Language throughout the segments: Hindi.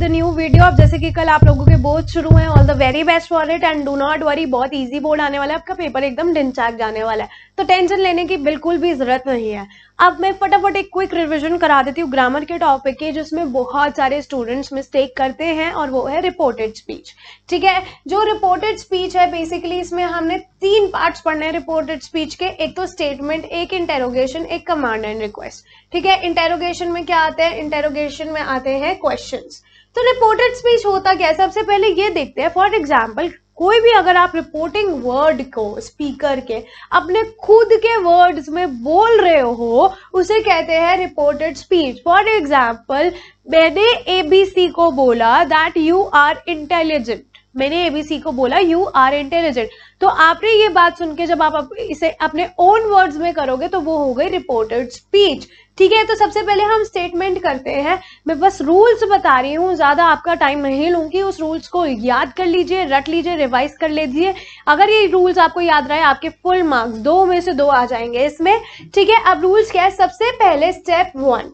विद न्यू वीडियो अब जैसे कि कल आप लोगों के बोर्ड शुरू हैं all the very best for it and do not worry बहुत इजी बोर्ड आने वाला है आपका पेपर एकदम ढिंचाक जाने वाला है तो टेंशन लेने की बिल्कुल भी जरूरत नहीं है अब मैं फटाफट एक क्विक रिविजन करा देती हूँ ग्रामर के टॉपिक के जिसमें बहुत सारे स्टूडेंट्स मिस्टेक करते हैं और वो है रिपोर्टेड स्पीच ठीक है जो रिपोर्टेड स्पीच है बेसिकली इसमें हमने तीन पार्ट्स पढ़ने हैं रिपोर्टेड स्पीच के एक तो स्टेटमेंट एक इंटेरोगेशन एक कमांड एंड रिक्वेस्ट ठीक है इंटेरोगेशन में क्या आते हैं इंटेरोगेशन में आते हैं क्वेश्चंस तो रिपोर्टेड स्पीच होता क्या है सबसे पहले ये देखते हैं फॉर एग्जाम्पल कोई भी अगर आप रिपोर्टिंग वर्ड को स्पीकर के अपने खुद के वर्ड्स में बोल रहे हो उसे कहते हैं रिपोर्टेड स्पीच फॉर एग्जाम्पल मैंने एबीसी को बोला दैट यू आर इंटेलिजेंट मैंने एबीसी को बोला यू आर इंटेलिजेंट तो आपने ये बात सुन के जब आप इसे अपने ओन वर्ड्स में करोगे तो वो हो गई रिपोर्टेड स्पीच ठीक है तो सबसे पहले हम स्टेटमेंट करते हैं मैं बस रूल्स बता रही हूँ ज़्यादा आपका टाइम नहीं लूंगी उस रूल्स को याद कर लीजिए रट लीजिए रिवाइज कर लीजिए अगर ये रूल्स आपको याद रहे आपके फुल मार्क्स दो में से दो आ जाएंगे इसमें ठीक है अब रूल्स क्या है सबसे पहले स्टेप वन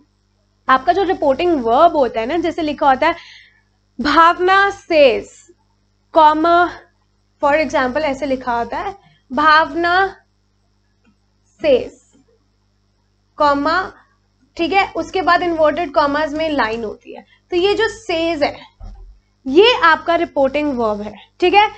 आपका जो रिपोर्टिंग वर्ब होता है ना जैसे लिखा होता है Bhavna says comma for example ऐसे लिखा होता है भावना सेज कॉमा ठीक है उसके बाद इन्वर्टेड कॉमर्स में लाइन होती है तो ये जो सेज है ये आपका रिपोर्टिंग वर्ब है ठीक है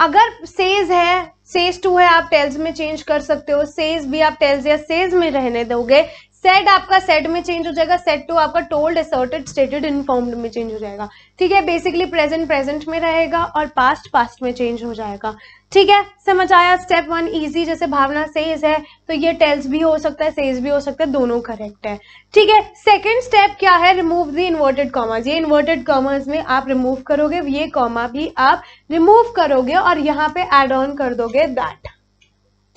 अगर सेज है सेज टू है आप टेल्स में चेंज कर सकते हो सेज भी आप टेल्स या सेज में रहने दोगे सेट आपका सेट में चेंज हो जाएगा सेट टू आपका टोल्ड असर्टेड स्टेटेड इनफॉर्म में चेंज हो जाएगा ठीक है बेसिकली प्रेजेंट प्रेजेंट में रहेगा और पास्ट पास्ट में चेंज हो जाएगा ठीक है समझ आया स्टेप वन इजी जैसे भावना सेज है तो ये टेल्स भी हो सकता है सेज भी हो सकता है दोनों करेक्ट है ठीक है सेकंड स्टेप क्या है रिमूव द इन्वर्टेड कॉमर्स ये इन्वर्टेड कॉमर्स में आप रिमूव करोगे ये कॉमा भी आप रिमूव करोगे और यहाँ पे एड ऑन कर दोगे दैट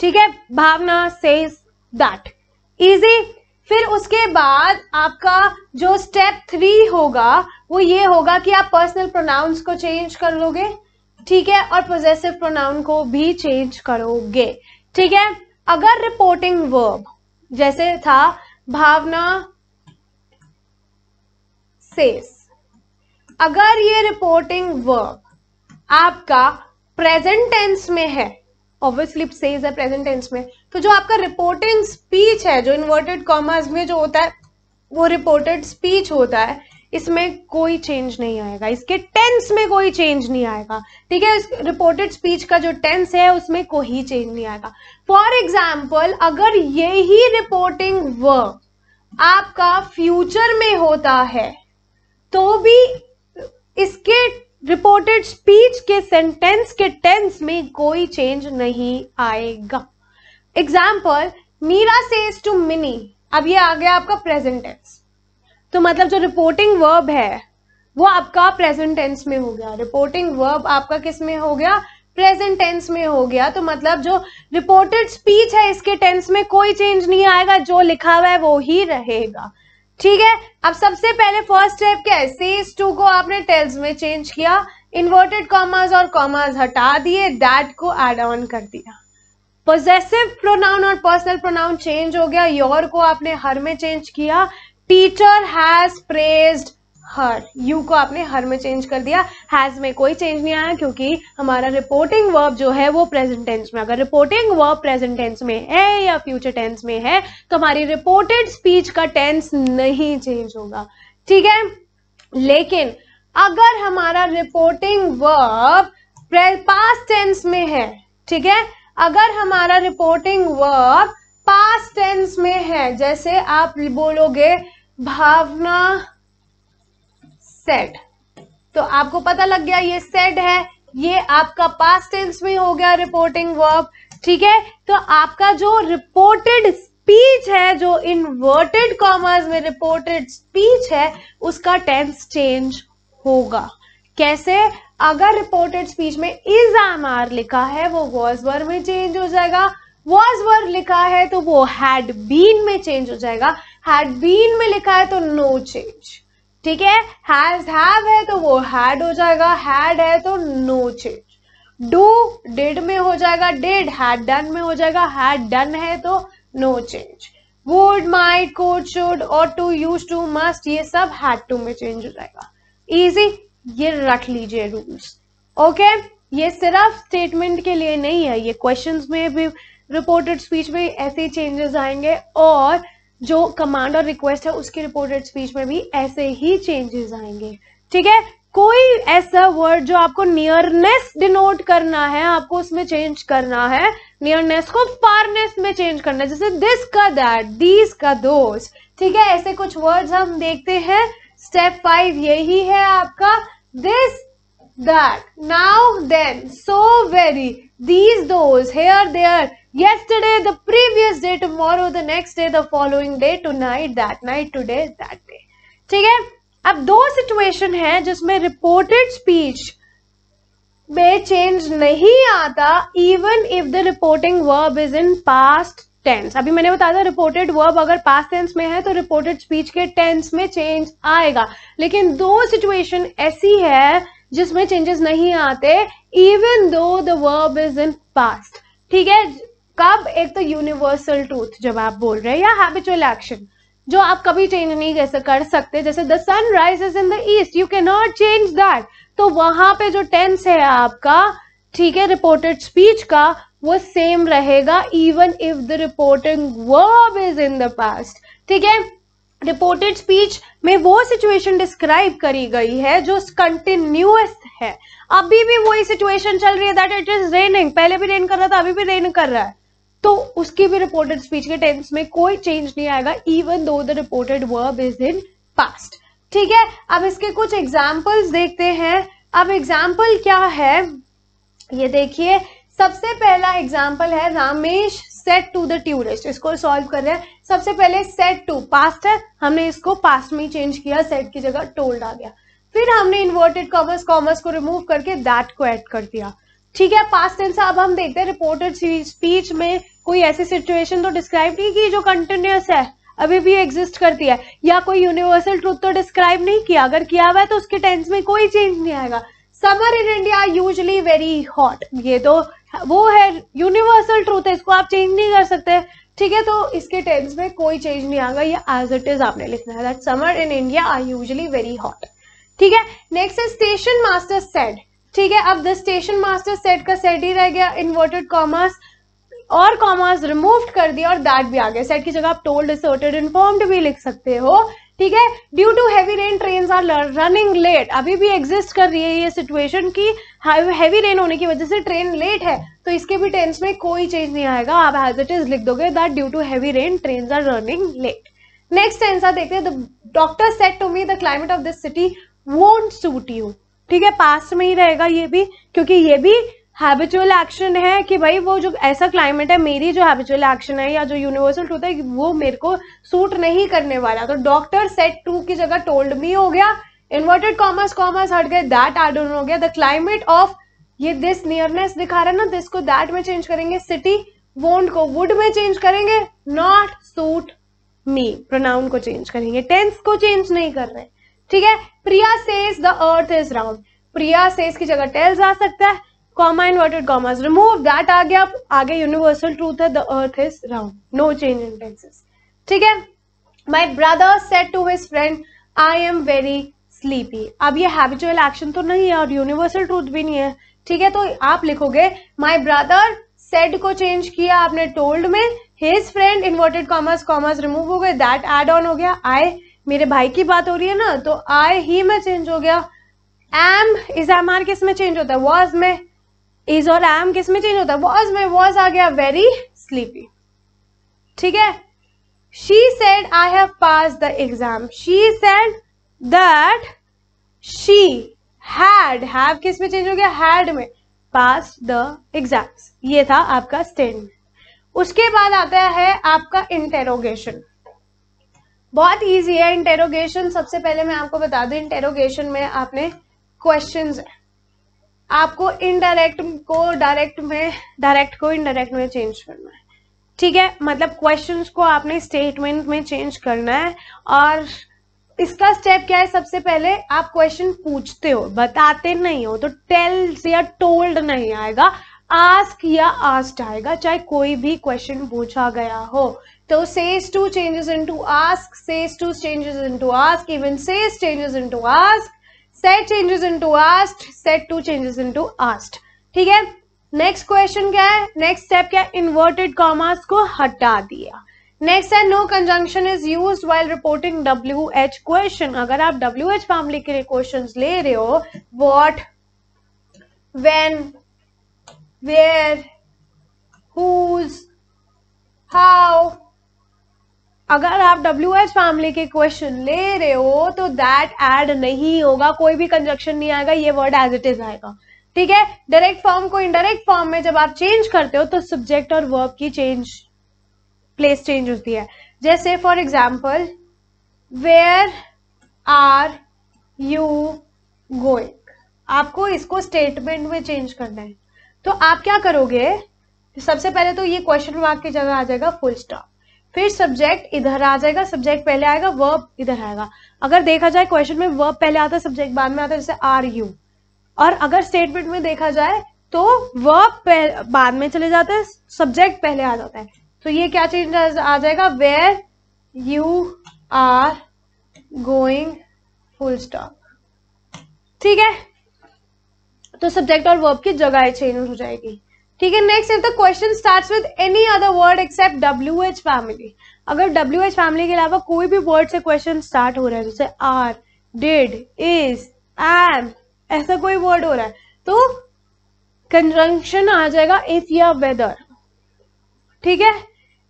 ठीक है भावना सेज दैट इजी फिर उसके बाद आपका जो स्टेप थ्री होगा वो ये होगा कि आप पर्सनल प्रोनाउंस को चेंज कर लोगे ठीक है और पोजेसिव प्रोनाउन को भी चेंज करोगे ठीक है अगर रिपोर्टिंग वर्ब जैसे था भावना सेस अगर ये रिपोर्टिंग वर्ब आपका प्रेजेंट टेंस में है ऑब्वियसली सेज है प्रेजेंट टेंस में तो जो आपका रिपोर्टेड स्पीच है जो इन्वर्टेड कॉमर्स में जो होता है वो रिपोर्टेड स्पीच होता है इसमें कोई चेंज नहीं आएगा इसके टेंस में कोई चेंज नहीं आएगा ठीक है रिपोर्टेड स्पीच का जो टेंस है उसमें कोई चेंज नहीं आएगा फॉर एग्जाम्पल अगर यही रिपोर्टिंग व आपका फ्यूचर में होता है तो भी इसके रिपोर्टेड स्पीच के सेंटेंस के टेंस में कोई चेंज नहीं आएगा example Meera says to Mini अब ये आ गया आपका प्रेजेंट टेंस तो मतलब जो रिपोर्टिंग वर्ब है वो आपका प्रेजेंट टेंस में हो गया रिपोर्टिंग वर्ब आपका किस में हो गया प्रेजेंट टेंस में हो गया तो मतलब जो रिपोर्टेड स्पीच है इसके टेंस में कोई चेंज नहीं आएगा जो लिखा हुआ है वो ही रहेगा ठीक है अब सबसे पहले फर्स्ट स्टेप क्या है सीज टू को आपने टेल्स में चेंज किया इन्वर्टेड कॉमर्स और कॉमर्स हटा दिए दैट को एड ऑन कर दिया पोजेसिव प्रोनाउन और पर्सनल प्रोनाउन चेंज हो गया योर को आपने हर में चेंज किया teacher has praised her you को आपने हर में चेंज कर दिया हैज में कोई चेंज नहीं आया क्योंकि हमारा रिपोर्टिंग वर्ब जो है वो प्रेजेंट टेंस में अगर रिपोर्टिंग वर्ब प्रेजेंट टेंस में है या फ्यूचर टेंस में है तो हमारी रिपोर्टेड स्पीच का टेंस नहीं चेंज होगा ठीक है लेकिन अगर हमारा रिपोर्टिंग वर्ब पास्ट टेंस में है ठीक है अगर हमारा रिपोर्टिंग वर्ब पास्ट टेंस में है जैसे आप बोलोगे भावना सेड तो आपको पता लग गया ये सेड है ये आपका पास्ट टेंस में हो गया रिपोर्टिंग वर्ब ठीक है तो आपका जो रिपोर्टेड स्पीच है जो इनवर्टेड कॉमर्स में रिपोर्टेड स्पीच है उसका टेंस चेंज होगा कैसे अगर रिपोर्टेड स्पीच में इज एम आर लिखा है वो वॉज वर में चेंज हो जाएगा वॉज वर लिखा है तो वो हैड बीन में चेंज हो जाएगा हैड बीन में लिखा है तो नो no चेंज ठीक है हैज हैव है तो वो हैड हो जाएगा हैड है तो नो चेंज डू डिड में हो जाएगा डिड हैड डन में हो जाएगा हैड डन है तो no change would might could should ought to used to must ये सब हैड टू में चेंज हो जाएगा इजी ये रख लीजिए रूल्स ओके ये सिर्फ स्टेटमेंट के लिए नहीं है ये क्वेश्चंस में भी रिपोर्टेड स्पीच में ऐसे चेंजेस आएंगे और जो कमांड और रिक्वेस्ट है उसके रिपोर्टेड स्पीच में भी ऐसे ही चेंजेस आएंगे ठीक है कोई ऐसा वर्ड जो आपको नियरनेस डिनोट करना है आपको उसमें चेंज करना है नियरनेस को फारनेस में चेंज करना है जैसे दिस का दैट दीज का दोस्त ठीक है ऐसे कुछ वर्ड्स हम देखते हैं स्टेप फाइव यही है आपका this that, now, then, so very, these, those, here, there, yesterday, the previous day, tomorrow, the next day, the following day, tonight, that night, today, that day. ठीक है अब दो सिचुएशन है जिसमें रिपोर्टेड स्पीच में चेंज नहीं आता even if the reporting verb is in past tense अभी मैंने बताया था रिपोर्टेड वर्ब अगर पास्ट टेंस में है तो रिपोर्टेड स्पीच के टेंस में चेंज आएगा लेकिन दो सिचुएशन ऐसी है जिसमें चेंजेस नहीं आते even though the verb is in past ठीक है कब एक तो यूनिवर्सल ट्रूथ जब आप बोल रहे हैं या हैबिचुअल एक्शन जो आप कभी चेंज नहीं कैसे कर सकते जैसे the sun rise in the east you can not change that तो वहां पे जो टेंस है आपका ठीक है रिपोर्टेड स्पीच का वो सेम रहेगा even if the reporting verb is in the past ठीक है रिपोर्टेड स्पीच में वो सिचुएशन डिस्क्राइब करी गई है जो कंटिन्यूस है अभी भी वही सिचुएशन चल रही है दैट इट इज रेनिंग पहले भी रेन कर रहा था अभी भी रेन कर रहा है तो उसकी भी रिपोर्टेड स्पीच के टेंस में कोई चेंज नहीं आएगा even though the reported verb is in past ठीक है अब इसके कुछ एग्जाम्पल्स देखते हैं अब एग्जाम्पल क्या है ये देखिए सबसे पहला एग्जाम्पल है Ramesh said to the tourist इसको सॉल्व कर रहे हैं सबसे पहले सेट टू पास्ट है हमने इसको पास्ट में चेंज किया सेट की जगह टोल्ड आ गया फिर हमने इन्वर्टेड कॉमर्स कॉमर्स को रिमूव करके दैट को एड कर दिया ठीक है पास्ट टेंस अब हम देखते हैं रिपोर्टेड स्पीच में कोई ऐसी सिचुएशन तो डिस्क्राइब नहीं की जो कंटिन्यूस है अभी भी एग्जिस्ट करती है या कोई यूनिवर्सल ट्रूथ तो डिस्क्राइब नहीं किया अगर किया हुआ है तो उसके टेंस में कोई चेंज नहीं आएगा summer in India usually very hot ये तो वो है यूनिवर्सल ट्रूथ है इसको आप चेंज नहीं कर सकते ठीक है तो इसके टेंस में कोई चेंज नहीं आएगा ये एज इट इज आपने लिखना है that summer in India are usually very hot ठीक है नेक्स्ट है स्टेशन मास्टर सेड ठीक है अब द स्टेशन मास्टर सेट का सेट ही रह गया इन्वर्टेड कॉमर्स और कॉमर्स रिमूव कर दिया और दैट भी आ गया सेट की जगह आप टोल्ड इन्फॉर्म्ड भी लिख सकते हो ठीक है due to heavy rain train are running late अभी भी एग्जिस्ट कर रही है ये सिचुएशन की हैवी रेन होने की वजह से ट्रेन लेट है तो इसके भी टेंस में कोई चेंज नहीं आएगा आप एज इट इज लिख दोगे that due to heavy rain train are running late next tense आर देखते हैं doctor said to me the climate of this city won't suit you ठीक है पास्ट में ही रहेगा ये भी क्योंकि ये भी हैबिचुअल एक्शन है कि भाई वो जो ऐसा क्लाइमेट है मेरी जो हैबिचुअल एक्शन है या जो यूनिवर्सल ट्रूथ है वो मेरे को सूट नहीं करने वाला तो डॉक्टर सेट टू की जगह टोल्ड मी हो गया इन्वर्टेड कॉमर्स कॉमर्स हट गए दैट एड हो गया द क्लाइमेट ऑफ ये दिस नियरनेस दिखा रहा है ना दिस को दैट में चेंज करेंगे सिटी वोंट को वुड में चेंज करेंगे नॉट सूट मी प्रोनाउन को चेंज करेंगे टेंस को चेंज नहीं कर रहे ठीक है Priya says the earth is round Priya says की जगह टेल्स आ सकता है comma inverted commas remove that आ गया आगे यूनिवर्सल ट्रूथ है the earth is round no change in tenses ठीक है my brother said to his friend I am very sleepy अब ये हैबिचुअल एक्शन तो नहीं है और यूनिवर्सल ट्रूथ भी नहीं है ठीक है तो आप लिखोगे माई ब्रदर सेट को चेंज किया आपने टोल्ड में his friend inverted commas commas remove हो गए दैट एड ऑन हो गया आई मेरे भाई की बात हो रही है ना तो आई ही में चेंज हो गया एम इज एम आर किस में चेंज होता है वॉज में इज और आई एम किस में चेंज होता है वॉज में वॉज आ गया वेरी स्लीपी ठीक है she said i have passed the exam she said that she had have किस में चेंज हो गया हैड में पास द exams ये था आपका statement उसके बाद आता है आपका इंटेरोगेशन बहुत इजी है इंटेरोगेशन सबसे पहले मैं आपको बता दू इंटेरोगेशन में आपने क्वेश्चंस है आपको इनडायरेक्ट को डायरेक्ट में डायरेक्ट को इनडायरेक्ट में चेंज करना है ठीक है मतलब क्वेश्चंस को आपने स्टेटमेंट में चेंज करना है और इसका स्टेप क्या है सबसे पहले आप क्वेश्चन पूछते हो बताते नहीं हो तो टेल्स या टोल्ड नहीं आएगा आस्क या आस्ट आएगा चाहे कोई भी क्वेश्चन पूछा गया हो तो says to changes into ask says to changes into ask even says changes into ask said changes into asked said to changes into asked ठीक है नेक्स्ट क्वेश्चन क्या है नेक्स्ट स्टेप क्या है इन्वर्टेड कॉमास को हटा दिया नेक्स्ट है no conjunction is use while reporting W H question अगर आप डब्ल्यू एच फैमिली के लिए क्वेश्चन ले रहे हो what when where whose how अगर आप डब्ल्यू एच फैमिली के क्वेश्चन ले रहे हो तो दैट एड नहीं होगा कोई भी कंजक्शन नहीं आएगा ये वर्ड एज इट इज आएगा ठीक है डायरेक्ट फॉर्म को इनडायरेक्ट फॉर्म में जब आप चेंज करते हो तो सब्जेक्ट और वर्ब की चेंज प्लेस चेंज होती है जैसे for example where are you going आपको इसको स्टेटमेंट में चेंज करना है तो आप क्या करोगे सबसे पहले तो ये क्वेश्चन मार्क की जगह आ जाएगा फुल स्टॉप फिर सब्जेक्ट इधर आ जाएगा सब्जेक्ट पहले आएगा वर्ब इधर आएगा अगर देखा जाए क्वेश्चन में वर्ब पहले आता है सब्जेक्ट बाद में आता है जैसे आर यू और अगर स्टेटमेंट में देखा जाए तो वर्ब बाद में चले जाते हैं सब्जेक्ट पहले आ जाता है तो ये क्या चेंज आ जाएगा where you are going full stop ठीक है तो सब्जेक्ट और वर्ब की जगह चेंज हो जाएगी ठीक है next if the question start with any other word except W H family अगर डब्ल्यू एच फैमिली के अलावा कोई भी वर्ड से क्वेश्चन स्टार्ट हो रहा है जैसे आर डेड इज एम ऐसा कोई वर्ड हो रहा है तो कंजंक्शन आ जाएगा इफ या वेदर ठीक है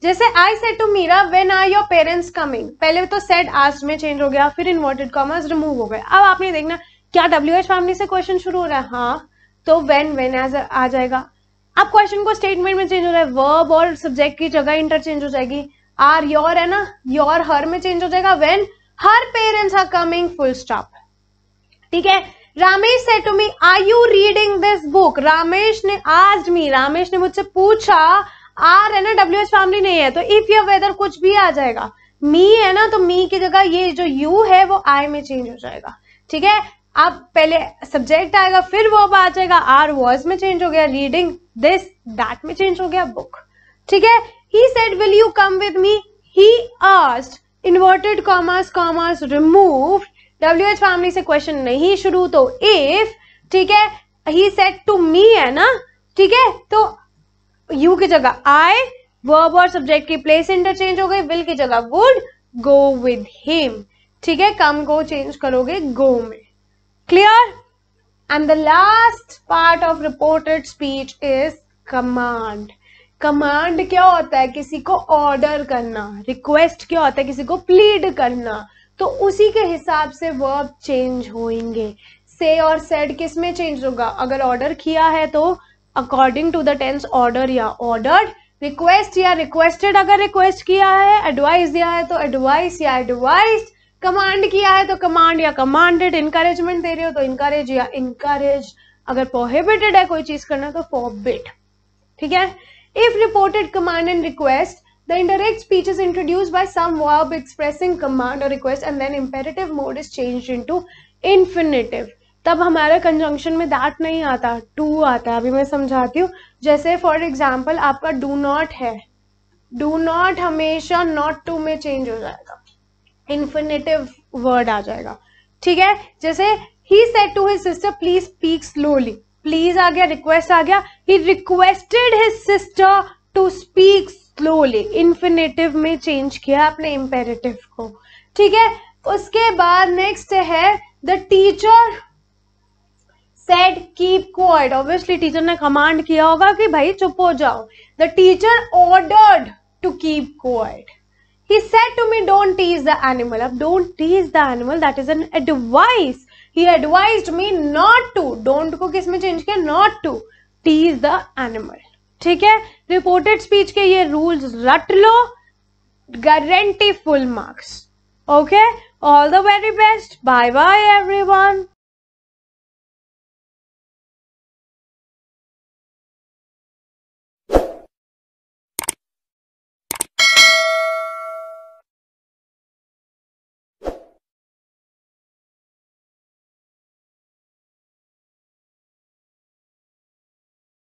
जैसे I said to Meera when are your parents coming पहले तो सेट आज में चेंज हो गया फिर इन्वर्टेड कॉमर्स रिमूव हो गए अब आपने देखना क्या डब्ल्यू एच फैमिली से क्वेश्चन शुरू हो रहा है हाँ तो वेन वेन आ जाएगा अब क्वेश्चन को स्टेटमेंट में चेंज हो रहा है वर्ब और सब्जेक्ट की जगह इंटरचेंज हो जाएगी आर योर है ना योर हर में चेंज हो जाएगा when her parents are coming full stop ठीक है Ramesh said to me are you reading this book Ramesh ने आज मी रामेश ने मुझसे पूछा आर है ना डब्ल्यू एच फैमिली नहीं है तो इफ योर वेदर कुछ भी आ जाएगा मी है ना तो मी की जगह ये जो यू है वो आई में चेंज हो जाएगा ठीक है अब पहले सब्जेक्ट आएगा फिर वर्ब आ जाएगा आर वॉज में चेंज हो गया रीडिंग दिस दैट में चेंज हो गया बुक ठीक है he said will you come with me he asked inverted commas commas remove W H family से क्वेश्चन नहीं शुरू तो इफ ठीक है ही सेट टू मी है ना ठीक है तो यू की जगह आई वर्ब और सब्जेक्ट की प्लेस इंटरचेंज हो गई विल की जगह वुड गो विद हिम ठीक है कम को चेंज करोगे गो में clear and the last part of reported speech is command command क्या होता है किसी को order करना request क्या होता है किसी को plead करना तो उसी के हिसाब से verb change होंगे say और said किस में change होगा अगर order किया है तो according to the tense order या ordered रिक्वेस्ट या रिक्वेस्टेड अगर रिक्वेस्ट किया है एडवाइस दिया है तो एडवाइस या एडवाइस्ड कमांड किया है तो कमांड या कमांडेड इंकरेजमेंट दे रहे हो तो इंकरेज या इंकरेज अगर प्रोहिबिटेड है कोई चीज करना तो फॉरबिड ठीक है if reported command and request the indirect speech is introduced by some verb expressing command or request and then imperative mode is changed into infinitive. तब हमारे कंजंक्शन में दैट नहीं आता टू आता अभी मैं समझाती हूँ जैसे फॉर एग्जाम्पल आपका डू नॉट है डू नॉट हमेशा नॉट टू में चेंज हो जाएगा इन्फिनेटिव वर्ड आ जाएगा ठीक है जैसे he said to his sister please speak slowly please आ गया रिक्वेस्ट आ गया he requested his sister to speak slowly infinitive में चेंज किया अपने इम्पेरेटिव को ठीक है उसके बाद नेक्स्ट है the teacher said keep quiet obviously teacher ने कमांड किया होगा कि भाई चुप हो जाओ the teacher ordered to keep quiet he said to me don't tease the animal up don't tease the animal that is an advice he advised me not to don't को किस में चेंज किया not to tease the animal ठीक है रिपोर्टेड स्पीच के ये रूल्स रट लो guarantee full marks okay all the very best bye bye everyone